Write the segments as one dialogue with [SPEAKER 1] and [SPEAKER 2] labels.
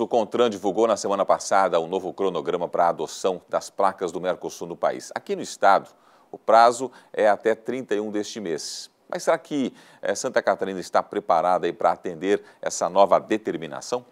[SPEAKER 1] O CONTRAN divulgou na semana passada o um novo cronograma para a adoção das placas do Mercosul no país. Aqui no estado, o prazo é até 31 deste mês. Mas será que eh, Santa Catarina está preparada para atender essa nova determinação?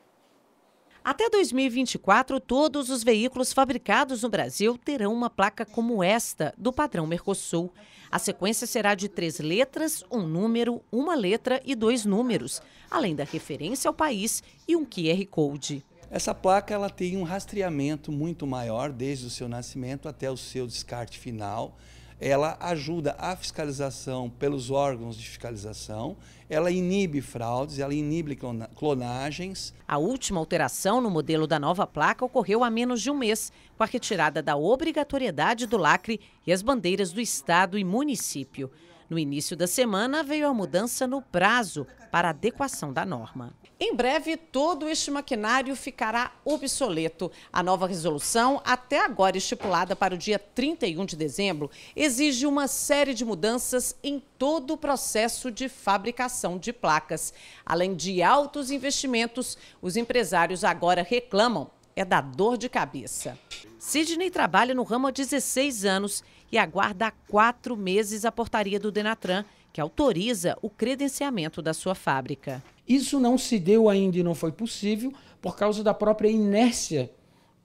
[SPEAKER 2] Até 2024, todos os veículos fabricados no Brasil terão uma placa como esta, do padrão Mercosul. A sequência será de três letras, um número, uma letra e dois números, além da referência ao país e um QR Code.
[SPEAKER 1] Essa placa ela tem um rastreamento muito maior desde o seu nascimento até o seu descarte final ela ajuda a fiscalização pelos órgãos de fiscalização, ela inibe fraudes, ela inibe clonagens. A última alteração
[SPEAKER 2] no modelo da nova placa ocorreu há menos de um mês, com a retirada da obrigatoriedade do lacre e as bandeiras do Estado e município. No início da semana, veio a mudança no prazo para adequação da norma. Em breve, todo este maquinário ficará obsoleto. A nova resolução, até agora estipulada para o dia 31 de dezembro, exige uma série de mudanças em todo o processo de fabricação de placas. Além de altos investimentos, os empresários agora reclamam é da dor de cabeça. Sidney trabalha no ramo há 16 anos e aguarda há quatro meses a portaria do Denatran, que autoriza o
[SPEAKER 3] credenciamento da sua fábrica. Isso não se deu ainda e não foi possível por causa da própria inércia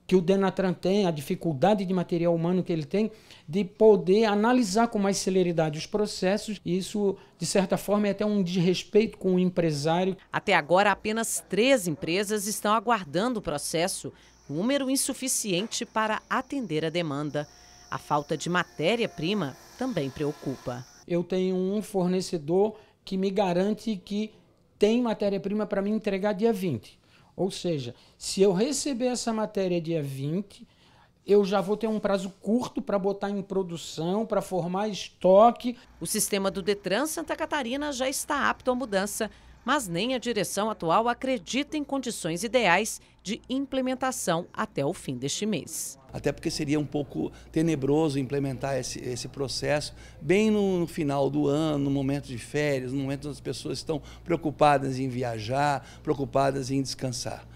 [SPEAKER 3] que o Denatran tem, a dificuldade de material humano que ele tem, de poder analisar com mais celeridade os processos. E isso, de certa forma, é até um desrespeito com o empresário. Até agora, apenas três empresas estão aguardando
[SPEAKER 2] o processo, número insuficiente para atender a demanda. A
[SPEAKER 3] falta de matéria-prima também preocupa. Eu tenho um fornecedor que me garante que tem matéria-prima para me entregar dia 20. Ou seja, se eu receber essa matéria dia 20, eu já vou ter um prazo curto para botar em produção, para formar estoque. O sistema do Detran Santa Catarina já
[SPEAKER 2] está apto à mudança mas nem a direção atual acredita em condições ideais de implementação até o fim
[SPEAKER 1] deste mês. Até porque seria um pouco tenebroso implementar esse, esse processo bem no, no final do ano, no momento de férias, no momento em que as pessoas estão preocupadas em viajar, preocupadas em descansar.